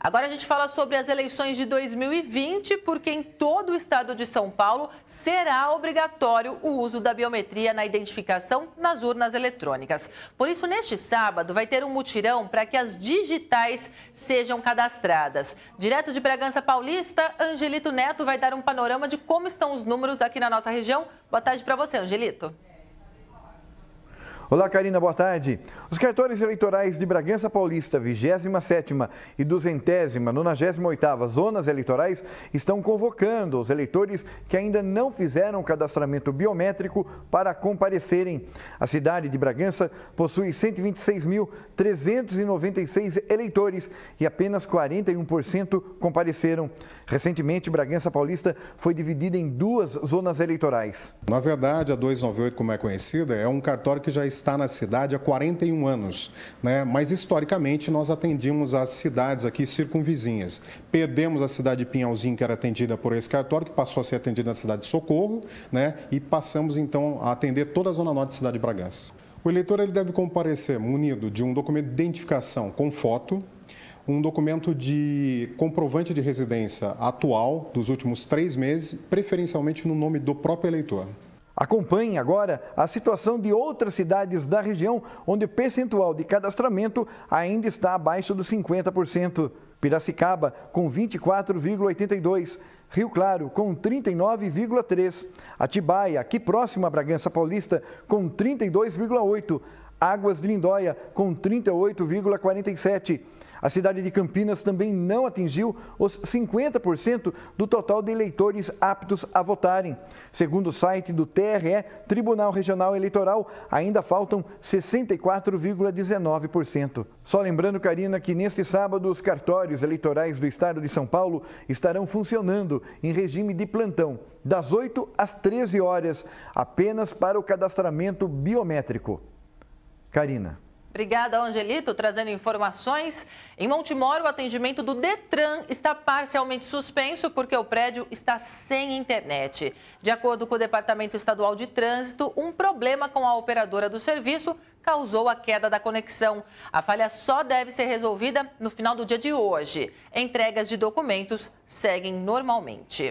Agora a gente fala sobre as eleições de 2020, porque em todo o estado de São Paulo será obrigatório o uso da biometria na identificação nas urnas eletrônicas. Por isso, neste sábado, vai ter um mutirão para que as digitais sejam cadastradas. Direto de Bragança Paulista, Angelito Neto vai dar um panorama de como estão os números aqui na nossa região. Boa tarde para você, Angelito. Olá, Karina, boa tarde. Os cartões eleitorais de Bragança Paulista, 27ª e 200ª, 98ª zonas eleitorais estão convocando os eleitores que ainda não fizeram cadastramento biométrico para comparecerem. A cidade de Bragança possui 126.396 eleitores e apenas 41% compareceram. Recentemente, Bragança Paulista foi dividida em duas zonas eleitorais. Na verdade, a 298, como é conhecida, é um cartório que já está está na cidade há 41 anos, né? mas historicamente nós atendíamos as cidades aqui circunvizinhas. Perdemos a cidade de Pinhalzinho, que era atendida por esse cartório, que passou a ser atendida na cidade de Socorro, né? e passamos então a atender toda a Zona Norte da cidade de Bragança. O eleitor ele deve comparecer munido de um documento de identificação com foto, um documento de comprovante de residência atual dos últimos três meses, preferencialmente no nome do próprio eleitor. Acompanhe agora a situação de outras cidades da região onde o percentual de cadastramento ainda está abaixo dos 50%. Piracicaba, com 24,82%. Rio Claro, com 39,3%. Atibaia, aqui próximo a Bragança Paulista, com 32,8%. Águas de Lindóia, com 38,47%. A cidade de Campinas também não atingiu os 50% do total de eleitores aptos a votarem. Segundo o site do TRE, Tribunal Regional Eleitoral, ainda faltam 64,19%. Só lembrando, Karina, que neste sábado os cartórios eleitorais do estado de São Paulo estarão funcionando em regime de plantão, das 8 às 13 horas, apenas para o cadastramento biométrico. Karina. Obrigada, Angelito, trazendo informações. Em Montemor, o atendimento do Detran está parcialmente suspenso porque o prédio está sem internet. De acordo com o Departamento Estadual de Trânsito, um problema com a operadora do serviço causou a queda da conexão. A falha só deve ser resolvida no final do dia de hoje. Entregas de documentos seguem normalmente.